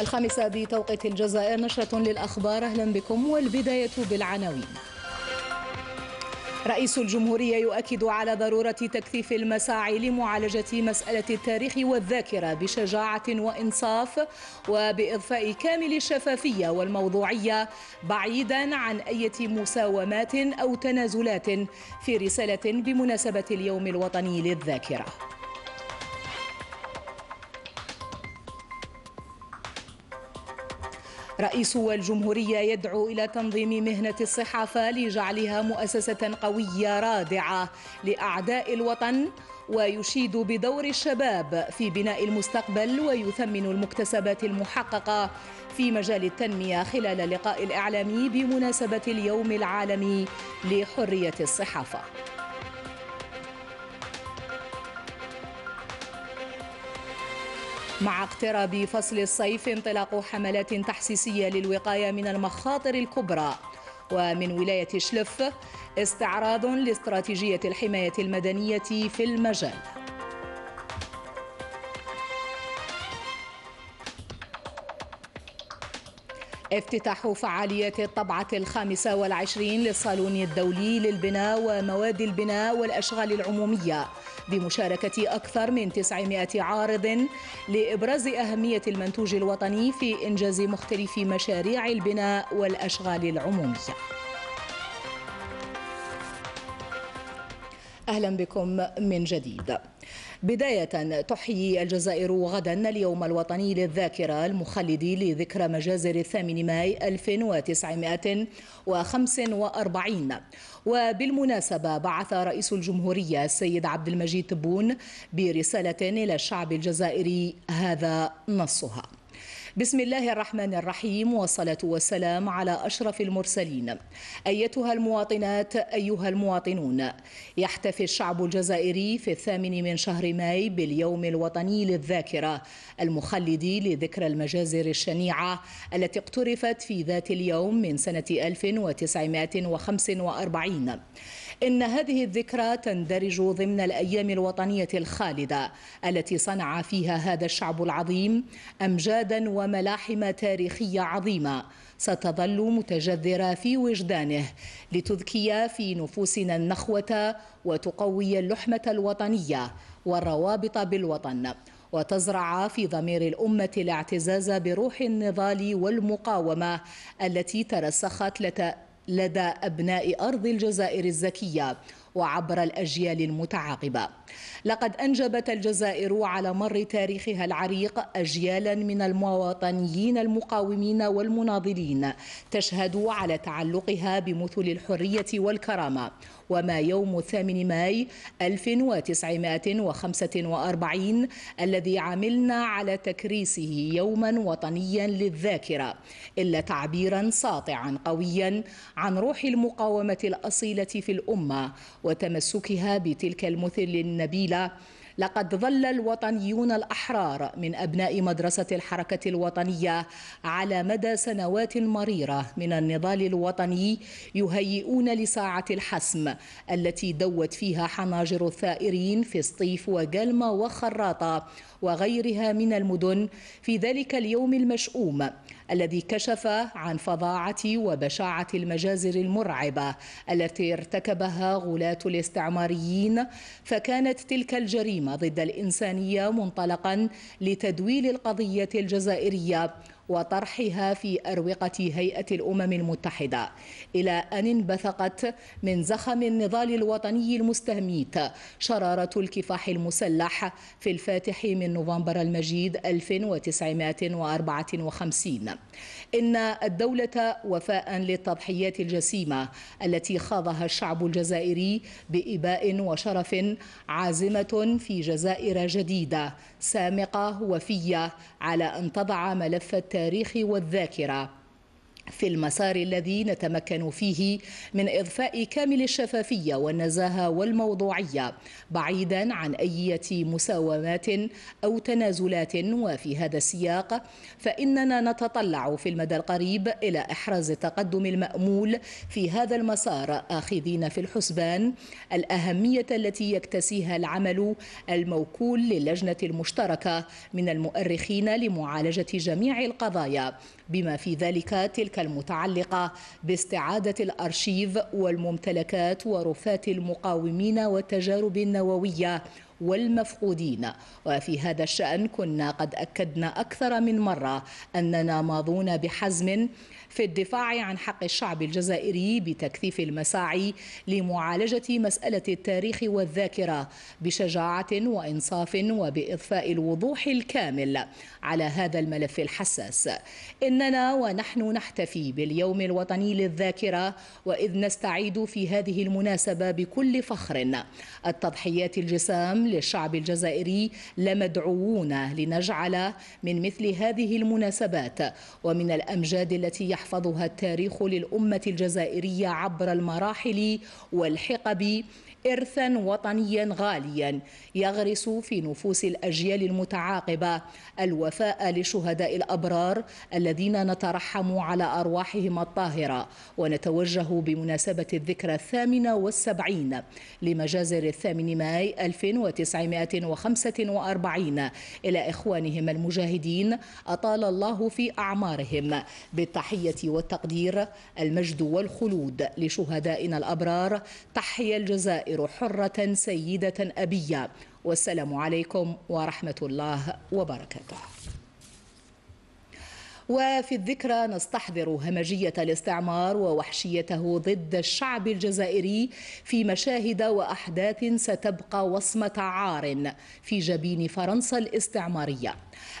الخامسة بتوقيت الجزائر نشرة للأخبار أهلا بكم والبداية بالعناوين رئيس الجمهورية يؤكد على ضرورة تكثيف المساعي لمعالجة مسألة التاريخ والذاكرة بشجاعة وإنصاف وبإضفاء كامل الشفافية والموضوعية بعيدا عن أي مساومات أو تنازلات في رسالة بمناسبة اليوم الوطني للذاكرة. رئيس الجمهورية يدعو إلى تنظيم مهنة الصحافة لجعلها مؤسسة قوية رادعة لأعداء الوطن ويشيد بدور الشباب في بناء المستقبل ويثمن المكتسبات المحققة في مجال التنمية خلال لقاء الإعلامي بمناسبة اليوم العالمي لحرية الصحافة مع اقتراب فصل الصيف انطلاق حملات تحسيسية للوقاية من المخاطر الكبرى ومن ولاية شلف استعراض لاستراتيجية الحماية المدنية في المجال افتتاح فعاليات الطبعة الخامسة والعشرين للصالون الدولي للبناء ومواد البناء والأشغال العمومية بمشاركة أكثر من 900 عارض لإبراز أهمية المنتوج الوطني في إنجاز مختلف مشاريع البناء والأشغال العمومية أهلا بكم من جديد بداية تحيي الجزائر غدا اليوم الوطني للذاكرة المخلد لذكرى مجازر الثامن ماي 1945 وبالمناسبة بعث رئيس الجمهورية السيد عبد المجيد تبون برسالة إلى الشعب الجزائري هذا نصها بسم الله الرحمن الرحيم والصلاة والسلام على أشرف المرسلين أيتها المواطنات أيها المواطنون يحتفي الشعب الجزائري في الثامن من شهر ماي باليوم الوطني للذاكرة المخلد لذكرى المجازر الشنيعة التي اقترفت في ذات اليوم من سنة 1945 إن هذه الذكرى تندرج ضمن الأيام الوطنية الخالدة التي صنع فيها هذا الشعب العظيم أمجادا وملاحم تاريخية عظيمة ستظل متجذرة في وجدانه لتذكي في نفوسنا النخوة وتقوي اللحمة الوطنية والروابط بالوطن وتزرع في ضمير الأمة الاعتزاز بروح النضال والمقاومة التي ترسخت لدى أبناء أرض الجزائر الزكية وعبر الأجيال المتعاقبة لقد أنجبت الجزائر على مر تاريخها العريق أجيالا من المواطنيين المقاومين والمناضلين تشهد على تعلقها بمثل الحرية والكرامة وما يوم 8 ماي 1945 الذي عملنا على تكريسه يوما وطنيا للذاكرة إلا تعبيرا ساطعا قويا عن روح المقاومة الأصيلة في الأمة وتمسكها بتلك المثل النبيلة لقد ظل الوطنيون الأحرار من أبناء مدرسة الحركة الوطنية على مدى سنوات مريرة من النضال الوطني يهيئون لساعة الحسم التي دوت فيها حناجر الثائرين في سطيف وجلمة وخراطة وغيرها من المدن في ذلك اليوم المشؤوم الذي كشف عن فظاعة وبشاعة المجازر المرعبة التي ارتكبها غلاة الاستعماريين فكانت تلك الجريمة ضد الإنسانية منطلقا لتدويل القضية الجزائرية وطرحها في أروقة هيئة الأمم المتحدة إلى أن انبثقت من زخم النضال الوطني المستهميت شرارة الكفاح المسلح في الفاتح من نوفمبر المجيد 1954 إن الدولة وفاء للتضحيات الجسيمة التي خاضها الشعب الجزائري بإباء وشرف عازمة في جزائر جديدة سامقة وفية على أن تضع ملف التاريخ التاريخ والذاكره في المسار الذي نتمكن فيه من إضفاء كامل الشفافية والنزاهة والموضوعية بعيدا عن أي مساومات أو تنازلات وفي هذا السياق فإننا نتطلع في المدى القريب إلى إحراز التقدم المأمول في هذا المسار آخذين في الحسبان الأهمية التي يكتسيها العمل الموكول للجنة المشتركة من المؤرخين لمعالجة جميع القضايا بما في ذلك تلك المتعلقة باستعادة الأرشيف والممتلكات ورفات المقاومين والتجارب النووية والمفقودين وفي هذا الشأن كنا قد أكدنا أكثر من مرة أننا ماضون بحزم في الدفاع عن حق الشعب الجزائري بتكثيف المساعي لمعالجة مسألة التاريخ والذاكرة بشجاعة وإنصاف وبإضفاء الوضوح الكامل على هذا الملف الحساس إننا ونحن نحتفي باليوم الوطني للذاكرة وإذ نستعيد في هذه المناسبة بكل فخر التضحيات الجسام للشعب الجزائري لمدعوون لنجعل من مثل هذه المناسبات ومن الأمجاد التي يحفظها التاريخ للأمة الجزائرية عبر المراحل والحقب إرثا وطنيا غاليا يغرس في نفوس الأجيال المتعاقبة الوفاء لشهداء الأبرار الذين نترحم على أرواحهم الطاهرة ونتوجه بمناسبة الذكرى الثامنة والسبعين لمجازر الثامن ماي 1945 إلى إخوانهم المجاهدين أطال الله في أعمارهم بالتحية والتقدير المجد والخلود لشهدائنا الأبرار تحيا الجزائر الجزائر حرة سيدة أبية والسلام عليكم ورحمة الله وبركاته وفي الذكرى نستحضر همجية الاستعمار ووحشيته ضد الشعب الجزائري في مشاهد وأحداث ستبقى وصمة عار في جبين فرنسا الاستعمارية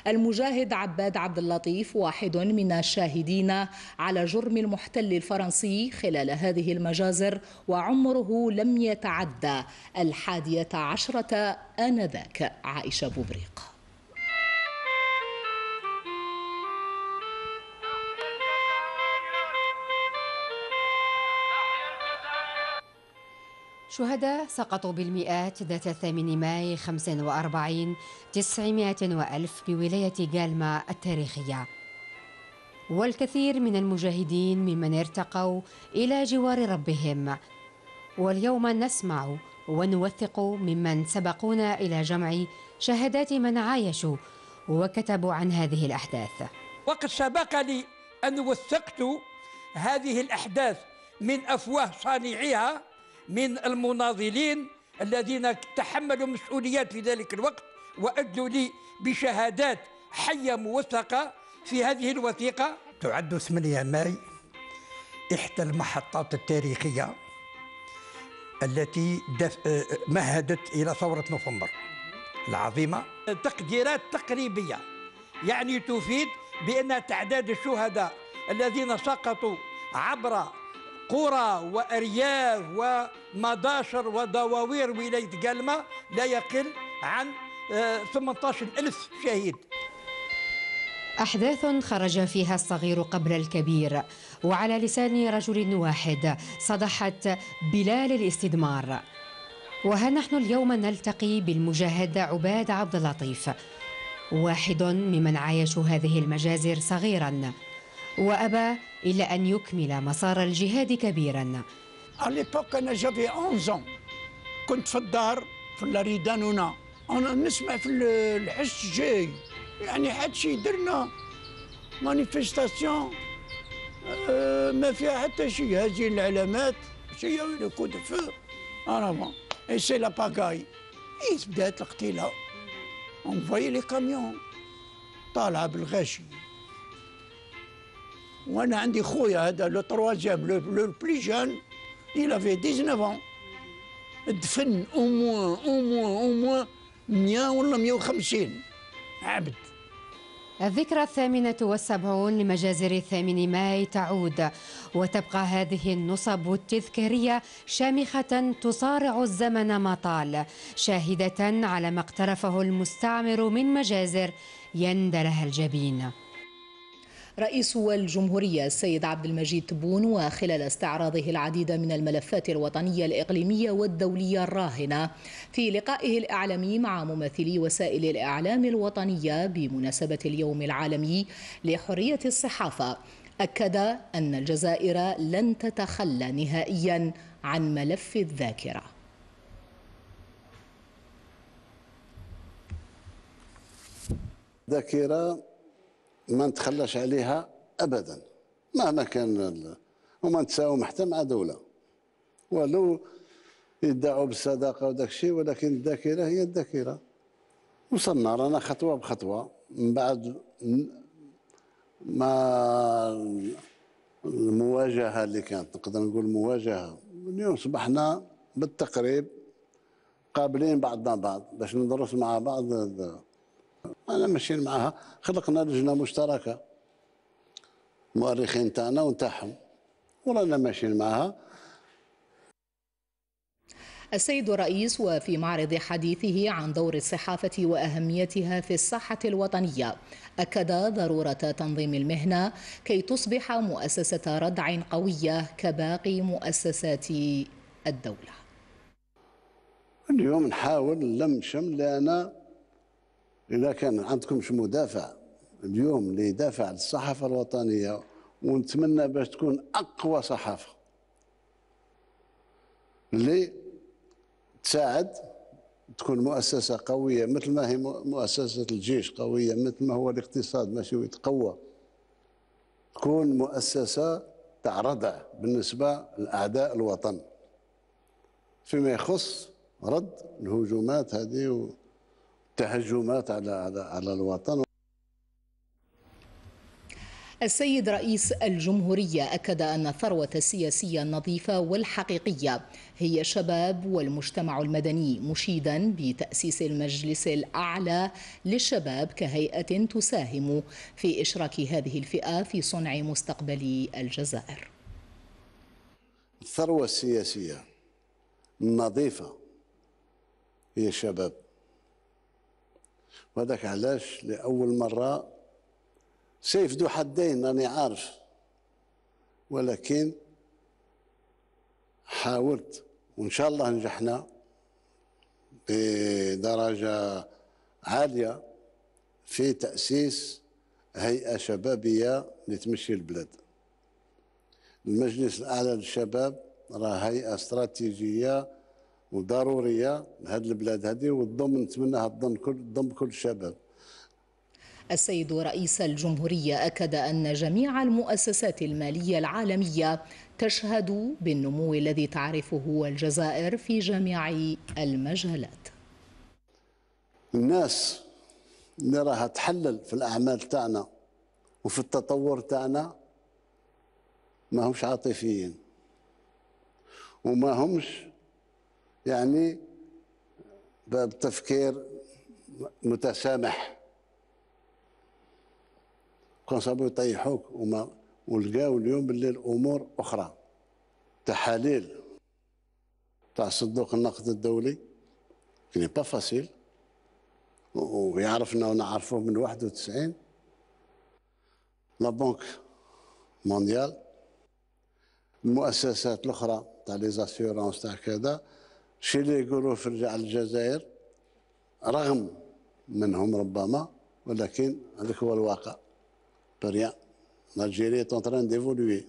المجاهد عباد عبد اللطيف واحد من الشاهدين على جرم المحتل الفرنسي خلال هذه المجازر وعمره لم يتعدى الحادية عشرة آنذاك عائشة بوبريق شهداء سقطوا بالمئات ذات 8 ماي 45 900 وألف بولاية جالما التاريخية والكثير من المجاهدين ممن ارتقوا إلى جوار ربهم واليوم نسمع ونوثق ممن سبقونا إلى جمع شهادات من عايشوا وكتبوا عن هذه الأحداث وقد سبق لي أن وثقت هذه الأحداث من أفواه صانعيها من المناضلين الذين تحملوا مسؤوليات في ذلك الوقت وأدلوا لي بشهادات حية موثقة في هذه الوثيقة تعد 8 ماي إحدى المحطات التاريخية التي مهدت إلى ثورة نوفمبر العظيمة تقديرات تقريبية يعني تفيد بأن تعداد الشهداء الذين سقطوا عبر قرى وأرياف ومداشر ودواوير ولاية قلمة لا يقل عن 18 آه، ألف شهيد أحداث خرج فيها الصغير قبل الكبير وعلى لسان رجل واحد صدحت بلال الاستدمار وها نحن اليوم نلتقي بالمجاهد عباد عبد اللطيف واحد ممن عايشوا هذه المجازر صغيراً وأبى إلا أن يكمل مسار الجهاد كبيرا أنا جافي 11 كنت في الدار في الريدانونا هنا أنا نسمع في الحش جاي يعني حد شي درنا مانيفيستاسيون آه، ما فيها حتى شي هذه العلامات شي لو كود فو أنا ما اي سي لا باغاي بدات القتيله اون فواي لي كاميون طالعه بالغاشي وانا عندي خويا هذا لو تروازيام لو بلي جون إلا في 19 عام دفن او موان او موان او موان 100 ولا 150 عبد الذكرى الثامنة والسبعون لمجازر الثامن ماي تعود وتبقى هذه النصب التذكارية شامخة تصارع الزمن ما طال شاهدة على ما اقترفه المستعمر من مجازر يندرها الجبين رئيس الجمهورية السيد عبد المجيد تبون وخلال استعراضه العديد من الملفات الوطنية الإقليمية والدولية الراهنة في لقائه الإعلامي مع ممثلي وسائل الإعلام الوطنية بمناسبة اليوم العالمي لحرية الصحافة أكد أن الجزائر لن تتخلى نهائيا عن ملف الذاكرة ذاكرة ما نتخلاش عليها ابدا مهما كان وما نتساوم حتى مع دوله ولو يدعوا بالصداقه وداك الشيء ولكن الذاكره هي الذاكره وصلنا رانا خطوه بخطوه من بعد ما المواجهه اللي كانت نقدر نقول مواجهه اليوم صبحنا بالتقريب قابلين بعضنا بعض باش ندرس مع بعض انا ماشيين معاها خلقنا لجنه مشتركه مؤرخين تاعنا ونتاعهم ورانا ماشيين معاها السيد الرئيس وفي معرض حديثه عن دور الصحافة وأهميتها في الصحة الوطنية أكد ضرورة تنظيم المهنة كي تصبح مؤسسة ردع قوية كباقي مؤسسات الدولة اليوم نحاول لم شمل لأن إذا كان عندكمش مدافع اليوم اللي يدافع للصحافة الوطنية ونتمنى باش تكون أقوى صحافة اللي تساعد تكون مؤسسة قوية مثل ما هي مؤسسة الجيش قوية مثل ما هو الاقتصاد ماشي ويتقوى تكون مؤسسة تاع ردع بالنسبة لأعداء الوطن فيما يخص رد الهجومات هذه تهجمات على على على الوطن السيد رئيس الجمهورية أكد أن الثروة السياسية النظيفة والحقيقية هي الشباب والمجتمع المدني مشيدا بتأسيس المجلس الأعلى للشباب كهيئة تساهم في إشراك هذه الفئة في صنع مستقبل الجزائر الثروة السياسية النظيفة هي الشباب وهذاك علاش لأول مرة سيف ذو حدين راني عارف ولكن حاولت وإن شاء الله نجحنا بدرجة عالية في تأسيس هيئة شبابية لتمشي البلاد المجلس الأعلى للشباب راه هيئة استراتيجية وضروريه لهذ البلاد هذه والضم نتمناها تضم كل تضم كل الشباب السيد رئيس الجمهورية أكد أن جميع المؤسسات المالية العالمية تشهد بالنمو الذي تعرفه الجزائر في جميع المجالات الناس اللي راها تحلل في الأعمال تاعنا وفي التطور تاعنا ما همش عاطفيين وما همش يعني بتفكير متسامح كون صابوا يطيحوك وما ولقاو اليوم باللي الامور اخرى تحاليل تاع صندوق النقد الدولي كني با فاسيل ويعرفنا ونعرفوه من 91 لا بنك مونديال المؤسسات الاخرى تاع لي زاسيورونس تاع كذا شي اللي يقولوا في الجزائر رغم منهم ربما ولكن هذا هو الواقع بريان الجيري تونتران ديفولوي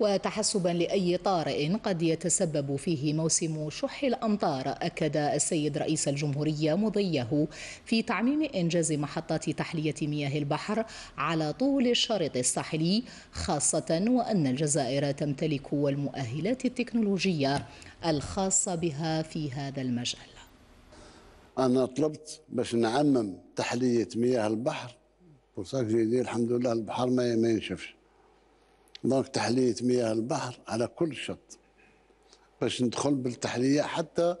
وتحسبا لأي طارئ قد يتسبب فيه موسم شح الأمطار أكد السيد رئيس الجمهورية مضيه في تعميم إنجاز محطات تحلية مياه البحر على طول الشريط الساحلي خاصة وأن الجزائر تمتلك المؤهلات التكنولوجية الخاصة بها في هذا المجال أنا طلبت باش نعمم تحلية مياه البحر فرصة الحمد لله البحر ما ينشفش دونك تحليه مياه البحر على كل شط باش ندخل بالتحليه حتى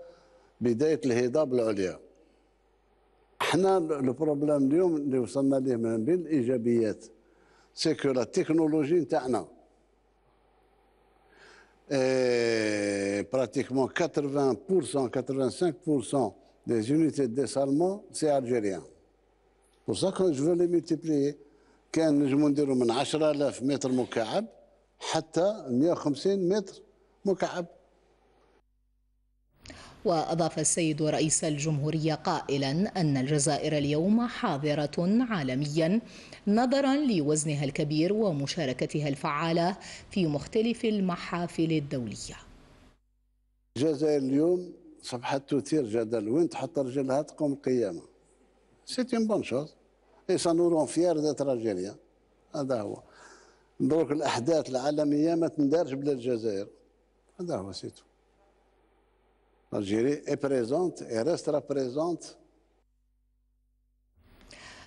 بدايه الهضاب العليا احنا البروبليم اليوم اللي وصلنا ليه من بين الايجابيات سيكو لا تكنولوجي تاعنا براتيكمون 80% 85% des unités de dessalement c'est algérien pour ça que je veux les multiplier كان نجمو نديرو من 10000 متر مكعب حتى 150 متر مكعب وأضاف السيد رئيس الجمهورية قائلا أن الجزائر اليوم حاضرة عالميا نظرا لوزنها الكبير ومشاركتها الفعالة في مختلف المحافل الدولية الجزائر اليوم صبحت تثير جدل وين تحط رجلها تقوم قيامة سيتي بون شوز يصنورهم فيير ارض تراجيديا هذا هو دروك الاحداث العالميه ما تندارش بلا الجزائر هذا هو سيتو الجزائر اي بريزونت اي ريسترا بريزونت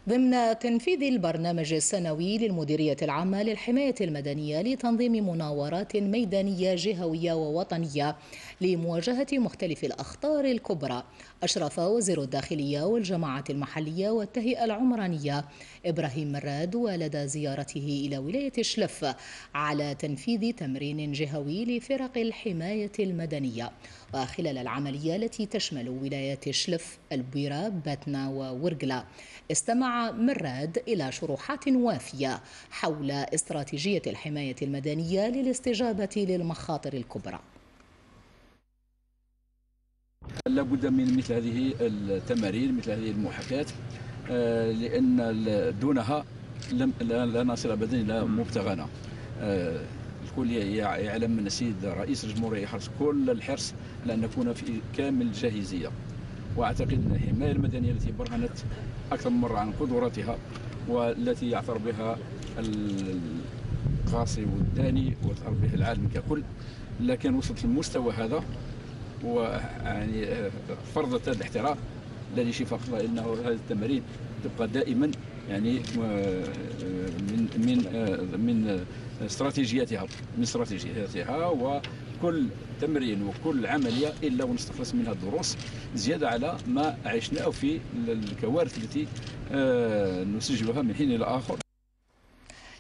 ضمن تنفيذ البرنامج السنوي للمديرية العامة للحماية المدنية لتنظيم مناورات ميدانية جهوية ووطنية لمواجهة مختلف الأخطار الكبرى أشرف وزير الداخلية والجماعة المحلية والتهيئة العمرانية إبراهيم مراد ولدى زيارته إلى ولاية شلف على تنفيذ تمرين جهوي لفرق الحماية المدنية وخلال العملية التي تشمل ولايات شلف البيرة باتنا وورقلا استمع مراد إلى شروحات وافية حول استراتيجية الحماية المدنية للاستجابة للمخاطر الكبرى لابد من مثل هذه التمارين مثل هذه المحاكاة آه، لأن دونها لا نصل أبدا إلى مبتغانا آه، الكل يعلم من السيد رئيس الجمهورية يحرص كل الحرص على أن نكون في كامل الجاهزية واعتقد ان الحمايه المدنيه التي برهنت اكثر من مره عن قدراتها والتي يعثر بها القاصي والداني ويعثر به العالم ككل لكن وصلت للمستوى هذا ويعني آه، فرضت هذا الاحترام الذي شي فقط انه هذه التمارين تبقى دائما يعني آه، آه، من من من استراتيجيتها من استراتيجيتها كل تمرين وكل عمليه الا ونستخلص منها الدروس زياده على ما عشناه في الكوارث التي آه، نسجلها من حين الى اخر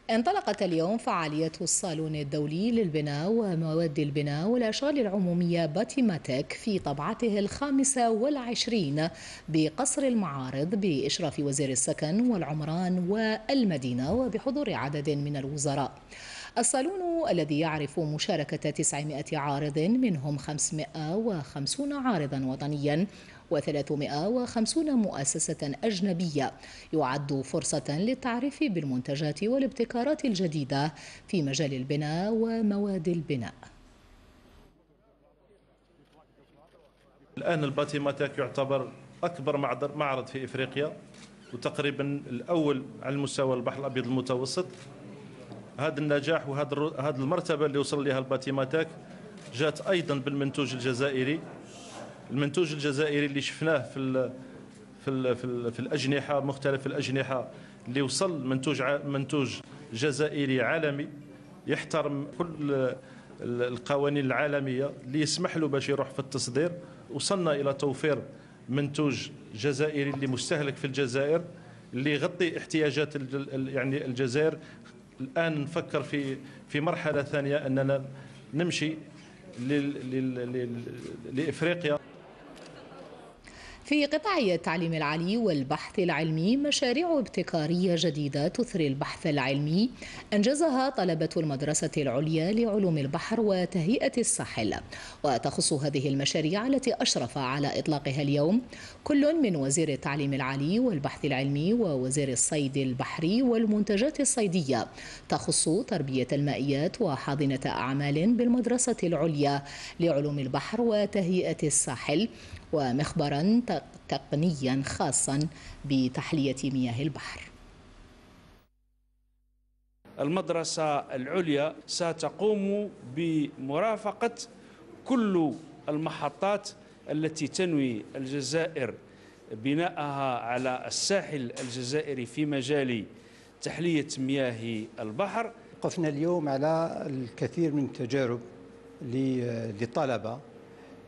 انطلقت اليوم فعالية الصالون الدولي للبناء ومواد البناء والأشغال العمومية باتيماتيك في طبعته الخامسة والعشرين بقصر المعارض بإشراف وزير السكن والعمران والمدينة وبحضور عدد من الوزراء الصالون الذي يعرف مشاركة 900 عارض منهم 550 عارضا وطنيا و350 مؤسسة أجنبية يعد فرصة للتعريف بالمنتجات والابتكارات الجديدة في مجال البناء ومواد البناء الآن الباتيماتاك يعتبر أكبر معرض في إفريقيا وتقريبا الأول على مستوى البحر الأبيض المتوسط هذا النجاح وهذا المرتبه اللي وصل لها الباتيماتاك جات ايضا بالمنتوج الجزائري المنتوج الجزائري اللي شفناه في الـ في الـ في, الـ في الاجنحه مختلف الاجنحه اللي وصل منتوج منتوج جزائري عالمي يحترم كل القوانين العالميه اللي يسمح له باش يروح في التصدير وصلنا الى توفير منتوج جزائري اللي مستهلك في الجزائر اللي يغطي احتياجات يعني الجزائر الان نفكر في في مرحله ثانيه اننا نمشي لافريقيا في قطاع التعليم العالي والبحث العلمي مشاريع ابتكارية جديدة تثري البحث العلمي أنجزها طلبة المدرسة العليا لعلوم البحر وتهيئة الساحل وتخص هذه المشاريع التي أشرف على إطلاقها اليوم كل من وزير التعليم العالي والبحث العلمي ووزير الصيد البحري والمنتجات الصيدية تخص تربية المائيات وحاضنة أعمال بالمدرسة العليا لعلوم البحر وتهيئة الساحل ومخبرا تقنيا خاصا بتحلية مياه البحر المدرسة العليا ستقوم بمرافقة كل المحطات التي تنوي الجزائر بناءها على الساحل الجزائري في مجال تحلية مياه البحر وقفنا اليوم على الكثير من التجارب للطلبة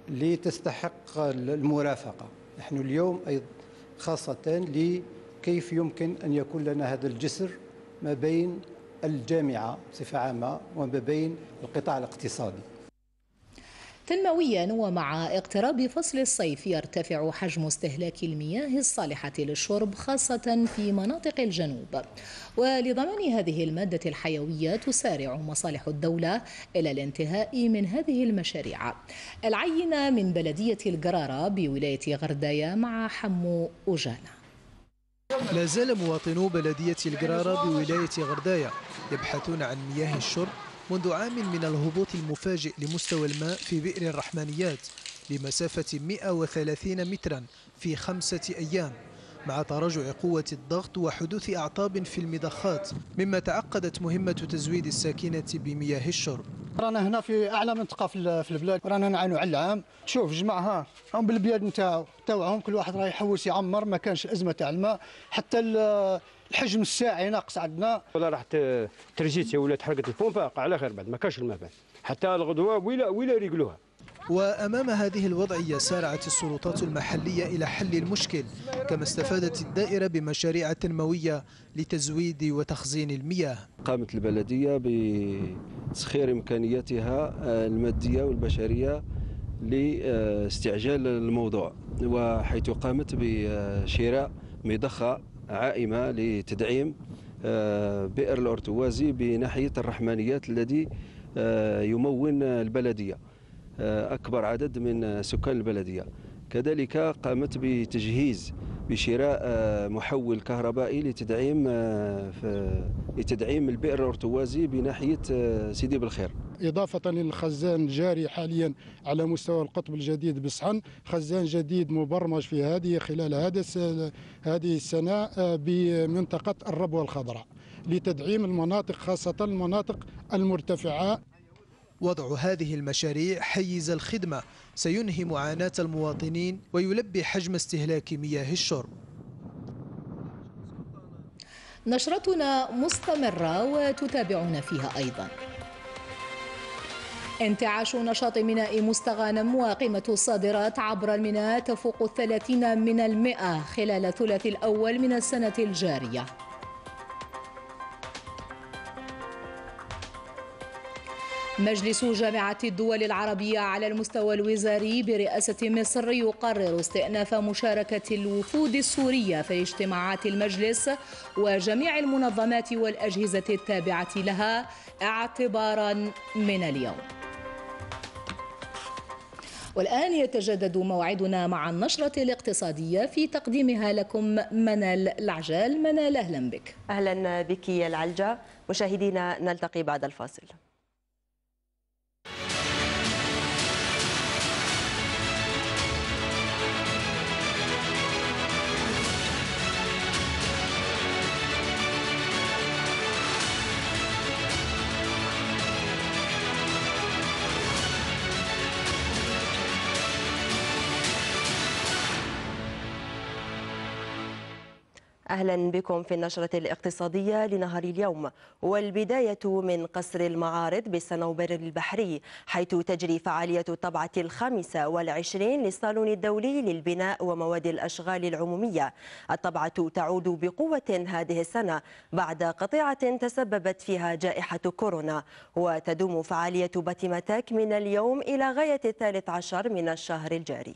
لتستحق المرافقة نحن اليوم أيضا خاصة لكيف يمكن أن يكون لنا هذا الجسر ما بين الجامعة بصفة عامة وما بين القطاع الاقتصادي تنمويا ومع اقتراب فصل الصيف يرتفع حجم استهلاك المياه الصالحة للشرب خاصة في مناطق الجنوب ولضمان هذه المادة الحيوية تسارع مصالح الدولة إلى الانتهاء من هذه المشاريع العينة من بلدية القرارة بولاية غردايا مع حمو أجانا لا زال مواطنو بلدية القرارة بولاية غردايا يبحثون عن مياه الشرب منذ عام من الهبوط المفاجئ لمستوى الماء في بئر الرحمانيات لمسافة 130 مترا في خمسة أيام مع تراجع قوة الضغط وحدوث أعطاب في المضخات مما تعقدت مهمة تزويد الساكنة بمياه الشرب رانا هنا في اعلى منطقه في البلاد رانا نعانوا على العام تشوف جماعه هم بالبياد نتاعو تاعهم كل واحد راه يحوس يعمر ما كانش ازمه تاع الماء حتى الحجم الساعي ناقص عندنا ولا راح ترجيت ولا تحرقت البومبا على خير بعد ما كاش المفاد حتى الغدوه ولا ولا رجلوها وأمام هذه الوضعية سارعت السلطات المحلية إلى حل المشكل كما استفادت الدائرة بمشاريع تنموية لتزويد وتخزين المياه قامت البلدية بتسخير إمكانياتها المادية والبشرية لاستعجال الموضوع وحيث قامت بشراء مضخة عائمة لتدعيم آه، بئر الأرتوازي بناحية الرحمانيات الذي آه، يمون البلدية آه، أكبر عدد من سكان البلدية كذلك قامت بتجهيز بشراء آه، محول كهربائي لتدعيم آه، لتدعيم البئر الارتوازي بناحيه آه، سيدي بالخير. إضافة للخزان جاري حاليا على مستوى القطب الجديد بصحن خزان جديد مبرمج في هذه خلال هذا هذه السنة بمنطقة الربوة الخضراء لتدعيم المناطق خاصة المناطق المرتفعة وضع هذه المشاريع حيز الخدمة سينهي معاناة المواطنين ويلبي حجم استهلاك مياه الشرب نشرتنا مستمرة وتتابعون فيها أيضاً انتعاش نشاط ميناء مستغانم وقيمة الصادرات عبر الميناء تفوق الثلاثين من المئة خلال الثلث الأول من السنة الجارية مجلس جامعة الدول العربية على المستوى الوزاري برئاسة مصر يقرر استئناف مشاركة الوفود السورية في اجتماعات المجلس وجميع المنظمات والأجهزة التابعة لها اعتبارا من اليوم والآن يتجدد موعدنا مع النشرة الاقتصادية في تقديمها لكم منال العجال منال أهلا بك أهلا بك يا العلجة مشاهدينا نلتقي بعد الفاصل أهلا بكم في النشرة الاقتصادية لنهار اليوم والبداية من قصر المعارض بالصنوبر البحري حيث تجري فعالية الطبعة الخامسة والعشرين للصالون الدولي للبناء ومواد الأشغال العمومية الطبعة تعود بقوة هذه السنة بعد قطيعة تسببت فيها جائحة كورونا وتدوم فعالية باتيماتاك من اليوم إلى غاية الثالث عشر من الشهر الجاري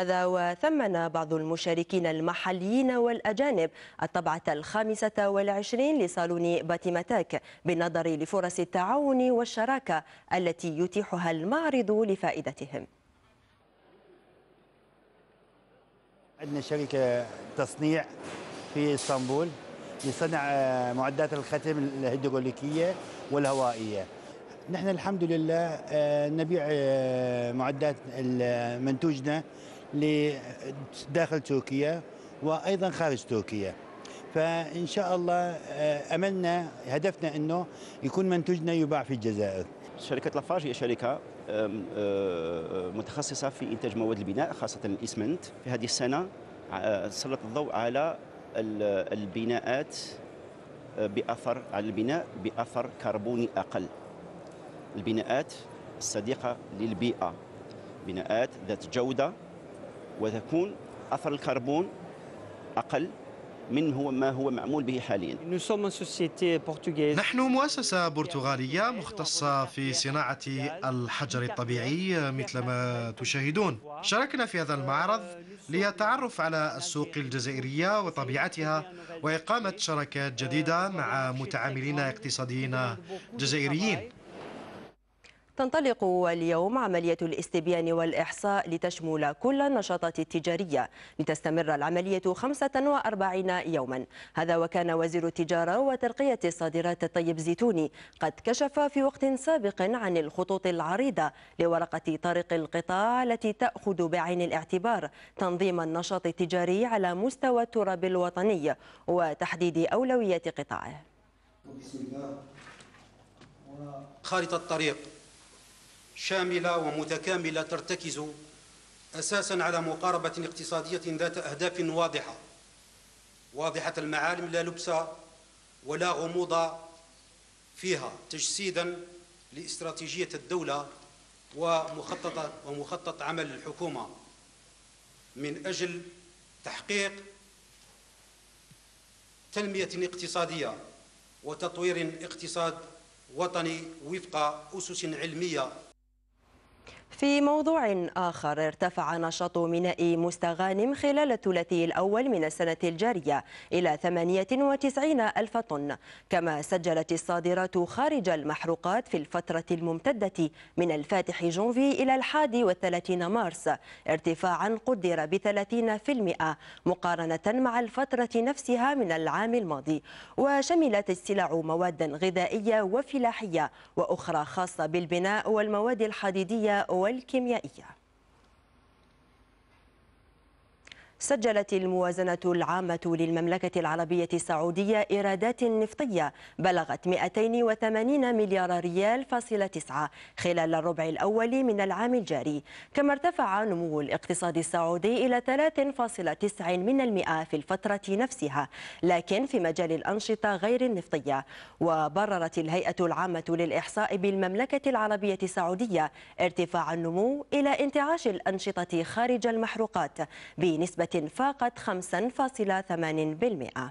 هذا وثمن بعض المشاركين المحليين والأجانب الطبعة الخامسة والعشرين لصالون باتيماتاك بالنظر لفرص التعاون والشراكة التي يتيحها المعرض لفائدتهم عندنا شركة تصنيع في اسطنبول لصنع آه، معدات الختم الهيدروليكية والهوائية نحن الحمد لله آه، نبيع آه، معدات منتوجنا داخل تركيا وايضا خارج تركيا فان شاء الله آه، املنا هدفنا انه يكون منتجنا يباع في الجزائر شركه لافاج هي شركه آه، متخصصه في انتاج مواد البناء خاصه الاسمنت في هذه السنه آه، سلط الضوء على البناءات باثر على البناء باثر كربوني اقل البناءات الصديقه للبيئه بناءات ذات جوده وتكون أثر الكربون أقل من هو ما هو معمول به حاليا نحن مؤسسة برتغالية مختصة في صناعة الحجر الطبيعي مثل ما تشاهدون شاركنا في هذا المعرض ليتعرف على السوق الجزائرية وطبيعتها وإقامة شراكات جديدة مع متعاملين اقتصاديين جزائريين تنطلق اليوم عملية الاستبيان والإحصاء لتشمل كل النشاطات التجارية لتستمر العملية 45 يوما هذا وكان وزير التجارة وترقية الصادرات الطيب زيتوني قد كشف في وقت سابق عن الخطوط العريضة لورقة طريق القطاع التي تأخذ بعين الاعتبار تنظيم النشاط التجاري على مستوى التراب الوطني وتحديد أولويات قطاعه خارطة الطريق شامله ومتكامله ترتكز اساسا على مقاربه اقتصاديه ذات اهداف واضحه واضحه المعالم لا لبس ولا غموض فيها تجسيدا لاستراتيجيه الدوله ومخطط ومخطط عمل الحكومه من اجل تحقيق تنميه اقتصاديه وتطوير اقتصاد وطني وفق اسس علميه في موضوع آخر ارتفع نشاط ميناء مستغانم خلال الثلاثي الأول من السنة الجارية إلى 98 ألف طن كما سجلت الصادرات خارج المحروقات في الفترة الممتدة من الفاتح جونفي إلى الحادي والثلاثين مارس ارتفاعا قدر ب 30% مقارنة مع الفترة نفسها من العام الماضي وشملت السلع مواد غذائية وفلاحية وأخرى خاصة بالبناء والمواد الحديدية والكيميائية سجلت الموازنة العامة للمملكة العربية السعودية إيرادات نفطية بلغت 280 مليار ريال فاصلة تسعة خلال الربع الأول من العام الجاري كما ارتفع نمو الاقتصاد السعودي إلى 3.9 من المئة في الفترة نفسها لكن في مجال الأنشطة غير النفطية وبررت الهيئة العامة للإحصاء بالمملكة العربية السعودية ارتفاع النمو إلى انتعاش الأنشطة خارج المحروقات بنسبة فاقت 5.8%.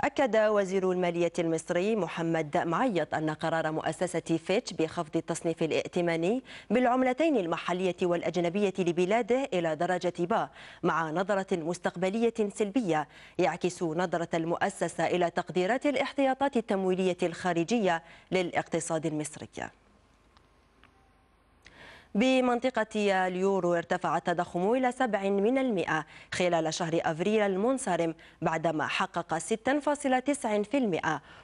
أكد وزير المالية المصري محمد معيط أن قرار مؤسسة فيتش بخفض التصنيف الائتماني بالعملتين المحلية والأجنبية لبلاده إلى درجة باء مع نظرة مستقبلية سلبية يعكس نظرة المؤسسة إلى تقديرات الاحتياطات التمويلية الخارجية للاقتصاد المصري بمنطقة اليورو ارتفع التضخم إلى 7 من المئة خلال شهر أفريل المنصرم بعدما حقق 6.9%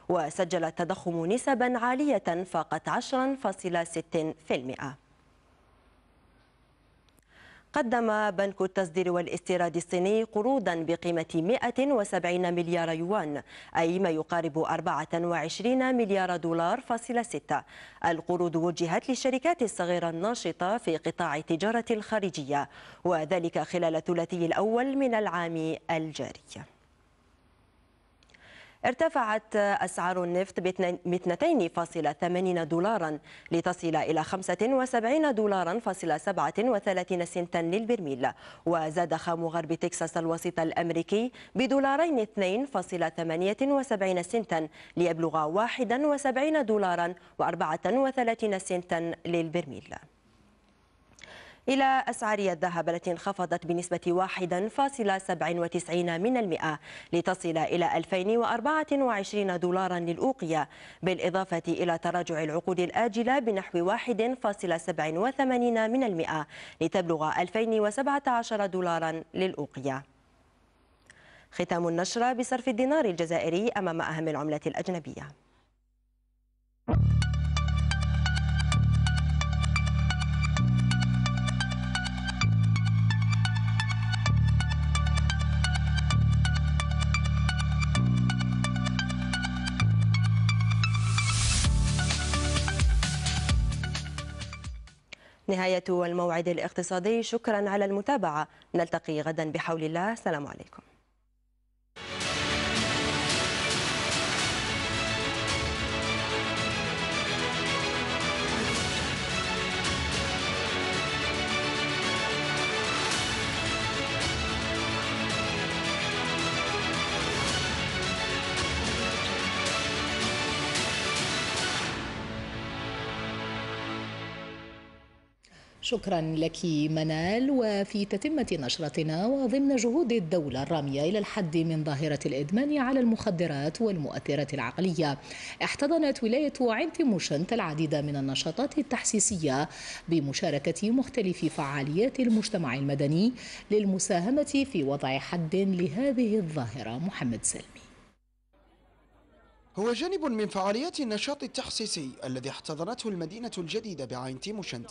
وسجل التضخم نسبا عالية فاقت 10.6% قدم بنك التصدير والاستيراد الصيني قروضا بقيمة 170 مليار يوان أي ما يقارب 24 مليار دولار فاصلة ستة القروض وجهت للشركات الصغيرة الناشطة في قطاع التجارة الخارجية وذلك خلال الثلاثي الأول من العام الجاري ارتفعت أسعار النفط ب 2.80 دولارا لتصل إلى 75 دولارا فاصل 37 سنتا للبرميل وزاد خام غرب تكساس الوسيط الأمريكي بدولارين 2.78 سنتا ليبلغ 71 دولارا و34 سنتا للبرميل إلى أسعار الذهب التي انخفضت بنسبة 1.97% لتصل إلى 2024 دولارا للأوقية بالإضافة إلى تراجع العقود الآجلة بنحو 1.87% لتبلغ 2017 دولارا للأوقية ختام النشرة بصرف الدينار الجزائري أمام أهم العملات الأجنبية. نهاية الموعد الاقتصادي شكرا على المتابعة نلتقي غدا بحول الله سلام عليكم شكرا لك منال وفي تتمة نشرتنا وضمن جهود الدولة الرامية إلى الحد من ظاهرة الإدمان على المخدرات والمؤثرات العقلية احتضنت ولاية عين تيموشنت العديد من النشاطات التحسيسية بمشاركة مختلف فعاليات المجتمع المدني للمساهمة في وضع حد لهذه الظاهرة محمد سلمي هو جانب من فعاليات النشاط التحسيسي الذي احتضنته المدينة الجديدة بعين تيموشنت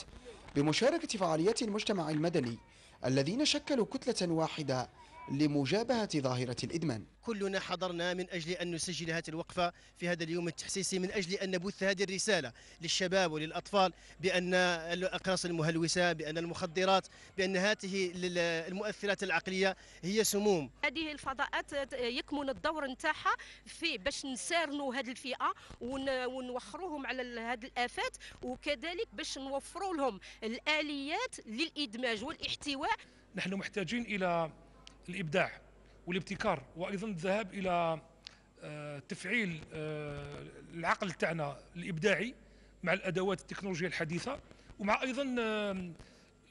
بمشاركة فعاليات المجتمع المدني الذين شكلوا كتلة واحدة لمجابهة ظاهرة الإدمان كلنا حضرنا من أجل أن نسجل هذه الوقفة في هذا اليوم التحسيسي من أجل أن نبث هذه الرسالة للشباب وللأطفال بأن الأقراص المهلوسة بأن المخدرات بأن هذه المؤثرات العقلية هي سموم هذه الفضاءات يكمن الدور نتاعها في باش نسارنوا هذه الفئة ونوخروهم على هذه الآفات وكذلك باش نوفروا لهم الآليات للإدماج والاحتواء نحن محتاجين إلى الابداع والابتكار وايضا الذهاب الى آه، تفعيل آه، العقل تاعنا الابداعي مع الادوات التكنولوجيه الحديثه ومع ايضا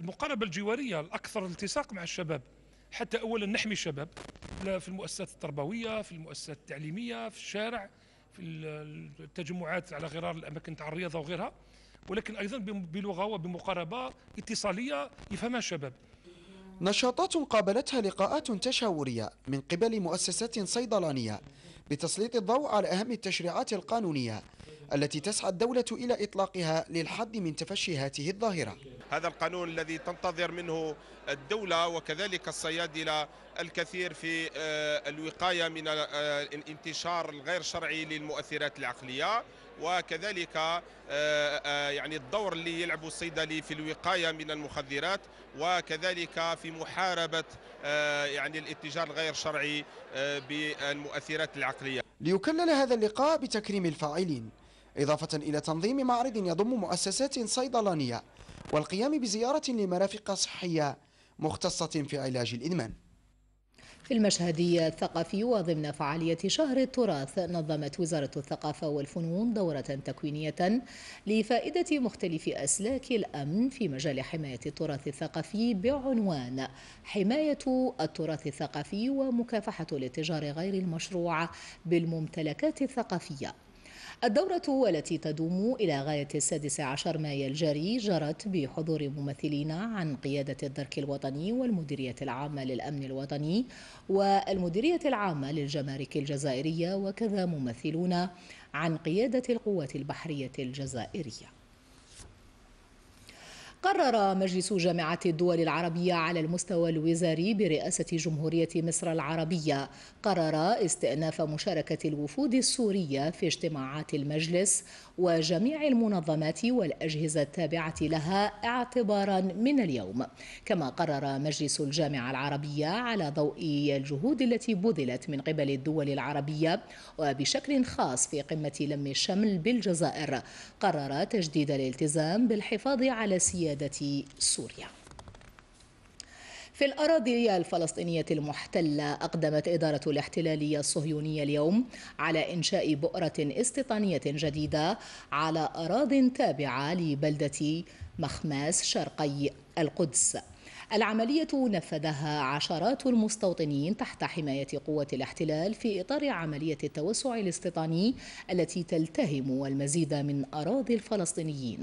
المقاربه الجواريه الاكثر التصاق مع الشباب حتى اولا نحمي الشباب في المؤسسات التربويه في المؤسسات التعليميه في الشارع في التجمعات على غرار الاماكن تاع الرياضه وغيرها ولكن ايضا بلغه وبمقاربه اتصاليه يفهمها الشباب نشاطات قابلتها لقاءات تشاورية من قبل مؤسسات صيدلانية بتسليط الضوء على أهم التشريعات القانونية التي تسعى الدولة إلى إطلاقها للحد من تفشي هذه الظاهرة هذا القانون الذي تنتظر منه الدولة وكذلك الصيادلة الكثير في آه، الوقاية من آه، الانتشار الغير شرعي للمؤثرات العقلية وكذلك آه، آه، يعني الدور اللي يلعبه الصيدلي في الوقايه من المخدرات وكذلك في محاربه آه، يعني الاتجار الغير شرعي بالمؤثرات العقليه. ليكلل هذا اللقاء بتكريم الفاعلين اضافه الى تنظيم معرض يضم مؤسسات صيدلانيه والقيام بزياره لمرافق صحيه مختصه في علاج الادمان. في المشهد الثقافي وضمن فعالية شهر التراث نظمت وزارة الثقافة والفنون دورة تكوينية لفائدة مختلف أسلاك الأمن في مجال حماية التراث الثقافي بعنوان حماية التراث الثقافي ومكافحة الاتجار غير المشروع بالممتلكات الثقافية الدورة والتي تدوم إلى غاية السادس عشر مايو الجاري جرت بحضور ممثلين عن قيادة الدرك الوطني والمديرية العامة للأمن الوطني والمديرية العامة للجمارك الجزائرية وكذا ممثلون عن قيادة القوات البحرية الجزائرية قرر مجلس جامعة الدول العربية على المستوى الوزاري برئاسة جمهورية مصر العربية قرر استئناف مشاركة الوفود السورية في اجتماعات المجلس وجميع المنظمات والأجهزة التابعة لها اعتبارا من اليوم كما قرر مجلس الجامعة العربية على ضوء الجهود التي بذلت من قبل الدول العربية وبشكل خاص في قمة لم الشمل بالجزائر قرر تجديد الالتزام بالحفاظ على سيادة سوريا في الأراضي الفلسطينية المحتلة أقدمت إدارة الاحتلالية الصهيونية اليوم على إنشاء بؤرة استيطانية جديدة على أراض تابعة لبلدة مخماس شرقي القدس العملية نفذها عشرات المستوطنين تحت حماية قوة الاحتلال في إطار عملية التوسع الاستيطاني التي تلتهم المزيد من أراضي الفلسطينيين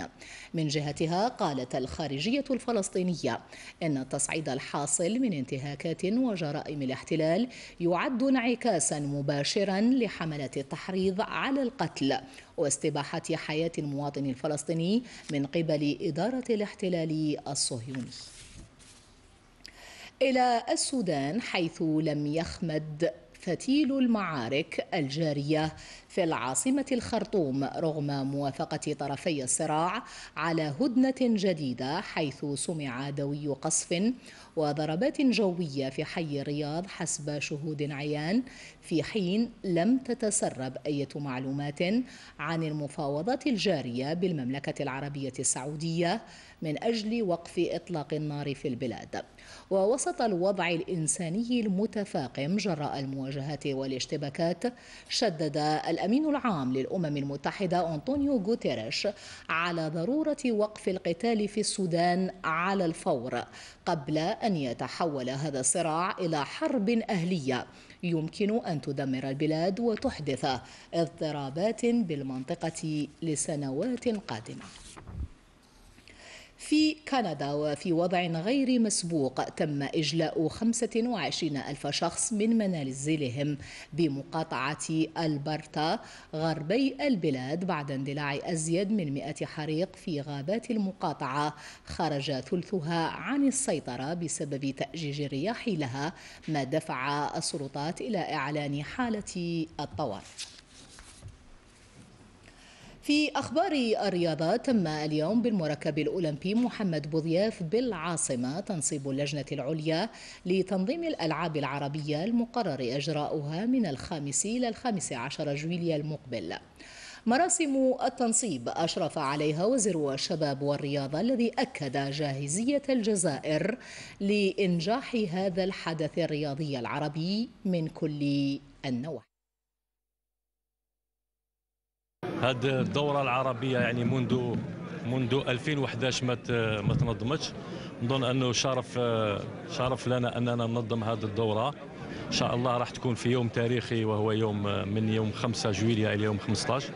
من جهتها قالت الخارجية الفلسطينية إن التصعيد الحاصل من انتهاكات وجرائم الاحتلال يعد انعكاسا مباشرا لحملات التحريض على القتل واستباحة حياة المواطن الفلسطيني من قبل إدارة الاحتلال الصهيوني إلى السودان حيث لم يخمد فتيل المعارك الجارية في العاصمة الخرطوم رغم موافقة طرفي الصراع على هدنة جديدة حيث سمع دوي قصف وضربات جوية في حي الرياض حسب شهود عيان في حين لم تتسرب أي معلومات عن المفاوضات الجارية بالمملكة العربية السعودية من أجل وقف إطلاق النار في البلاد ووسط الوضع الإنساني المتفاقم جراء المواجهات والاشتباكات شدد الأمين العام للأمم المتحدة أنطونيو غوتيريش على ضرورة وقف القتال في السودان على الفور قبل أن يتحول هذا الصراع إلى حرب أهلية يمكن أن تدمر البلاد وتحدث اضطرابات بالمنطقة لسنوات قادمة في كندا وفي وضع غير مسبوق تم إجلاء 25 ألف شخص من منازلهم بمقاطعة البرتا غربي البلاد بعد اندلاع أزيد من 100 حريق في غابات المقاطعة خرج ثلثها عن السيطرة بسبب تأجيج الرياح لها ما دفع السلطات إلى إعلان حالة الطوارئ في أخبار الرياضة تم اليوم بالمركب الأولمبي محمد بوضياف بالعاصمة تنصيب اللجنة العليا لتنظيم الألعاب العربية المقرر إجراؤها من الخامس إلى الخامس عشر جويليا المقبل مراسم التنصيب أشرف عليها وزير الشباب والرياضة الذي أكد جاهزية الجزائر لإنجاح هذا الحدث الرياضي العربي من كل النواحي هذه الدورة العربية يعني منذ منذ 2011 ما ما تنظمتش نظن انه شرف شرف لنا اننا ننظم هذه الدوره ان شاء الله راح تكون في يوم تاريخي وهو يوم من يوم 5 جويليا الى يوم 15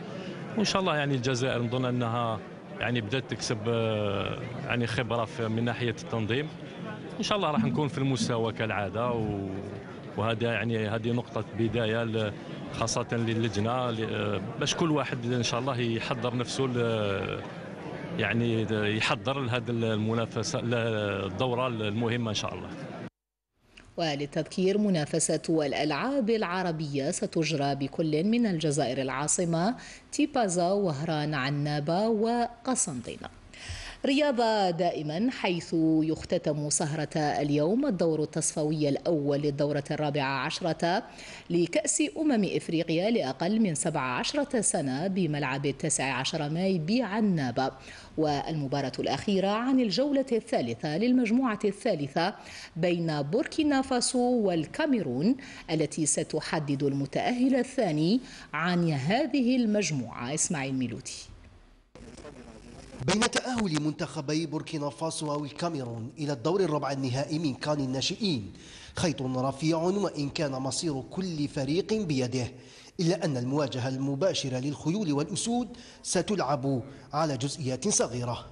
وان شاء الله يعني الجزائر نظن انها يعني بدات تكسب يعني خبره من ناحيه التنظيم ان شاء الله راح نكون في المستوى كالعاده و وهذا يعني هذه نقطه بدايه خاصه للجنه آه، باش كل واحد ان شاء الله يحضر نفسه آه، يعني يحضر لهذه المنافسه الدوره المهمه ان شاء الله وللتذكير منافسة الألعاب العربية ستجرى بكل من الجزائر العاصمة تيبازا وهران عنابة وقسنطينة رياضة دائما حيث يختتم سهرة اليوم الدور التصفوي الأول للدورة الرابعة عشرة لكأس أمم إفريقيا لأقل من 17 سنة بملعب التسع عشر ماي بعنابة والمباراة الأخيرة عن الجولة الثالثة للمجموعة الثالثة بين بوركينا فاسو والكاميرون التي ستحدد المتأهل الثاني عن هذه المجموعة إسماعيل ميلودي بين تأهل منتخبي بوركينا فاسو والكاميرون إلى الدور الربع النهائي من كان الناشئين خيط رفيع وإن كان مصير كل فريق بيده إلا أن المواجهة المباشرة للخيول والأسود ستلعب على جزئيات صغيرة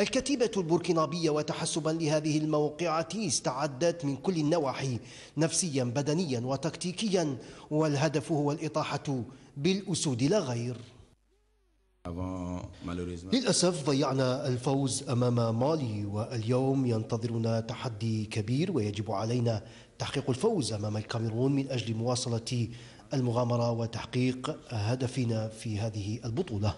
الكتيبة البوركينابية وتحسبا لهذه الموقعة استعدت من كل النواحي نفسيا بدنيا وتكتيكيا والهدف هو الإطاحة بالأسود لا غير للأسف ضيعنا الفوز أمام مالي واليوم ينتظرنا تحدي كبير ويجب علينا تحقيق الفوز أمام الكاميرون من أجل مواصلة المغامرة وتحقيق هدفنا في هذه البطولة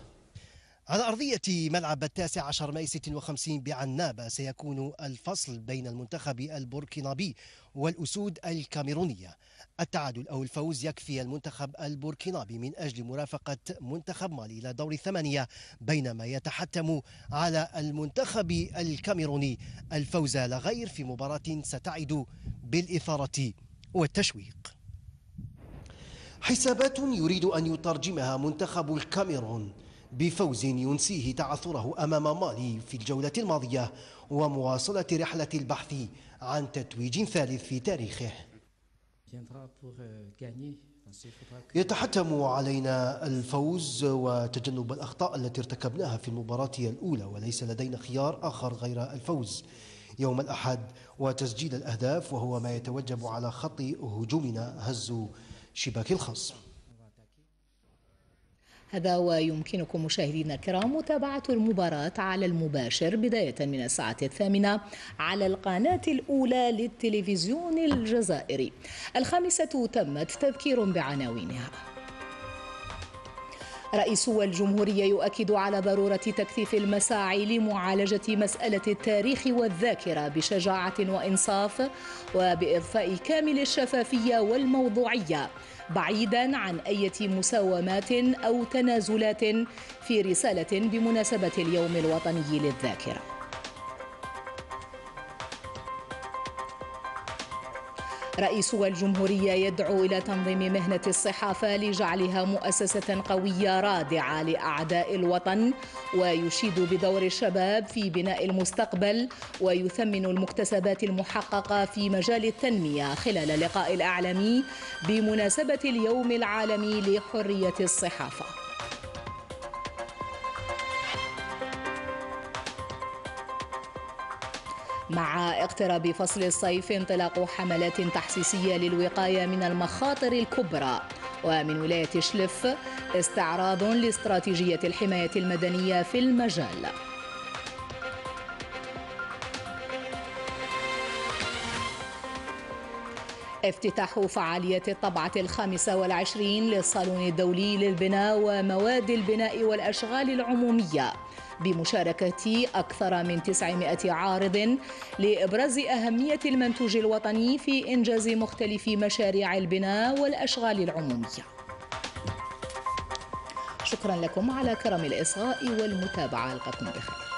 على أرضية ملعب التاسع عشر ماي 56 بعنابة سيكون الفصل بين المنتخب البوركينابي والأسود الكاميرونية التعادل أو الفوز يكفي المنتخب البوركينابي من أجل مرافقة منتخب مالي إلى دور الثمانية بينما يتحتم على المنتخب الكاميروني الفوز لا غير في مباراة ستعد بالإثارة والتشويق حسابات يريد أن يترجمها منتخب الكاميرون بفوز ينسيه تعثره أمام مالي في الجولة الماضية ومواصلة رحلة البحث عن تتويج ثالث في تاريخه يتحتم علينا الفوز وتجنب الأخطاء التي ارتكبناها في المباراة الأولى وليس لدينا خيار آخر غير الفوز يوم الأحد وتسجيل الأهداف وهو ما يتوجب على خط هجومنا هز شباك الخصم هذا ويمكنكم مشاهدينا الكرام متابعة المباراة على المباشر بداية من الساعة الثامنة على القناة الأولى للتلفزيون الجزائري الخامسة تمت تذكير بعناوينها رئيس الجمهورية يؤكد على ضرورة تكثيف المساعي لمعالجة مسألة التاريخ والذاكرة بشجاعة وإنصاف وبإضفاء كامل الشفافية والموضوعية بعيدا عن أي مساومات أو تنازلات في رسالة بمناسبة اليوم الوطني للذاكرة رئيس الجمهورية يدعو إلى تنظيم مهنة الصحافة لجعلها مؤسسة قوية رادعة لأعداء الوطن ويشيد بدور الشباب في بناء المستقبل ويثمن المكتسبات المحققة في مجال التنمية خلال اللقاء الإعلامي بمناسبة اليوم العالمي لحرية الصحافة مع اقتراب فصل الصيف انطلاق حملات تحسيسية للوقاية من المخاطر الكبرى ومن ولاية شلف استعراض لاستراتيجية الحماية المدنية في المجال افتتاح فعالية الطبعة الخامسة والعشرين للصالون الدولي للبناء ومواد البناء والأشغال العمومية بمشاركة أكثر من 900 عارض لإبراز أهمية المنتوج الوطني في إنجاز مختلف مشاريع البناء والأشغال العمومية شكرا لكم على كرم الإصغاء والمتابعة ألقاكم بخير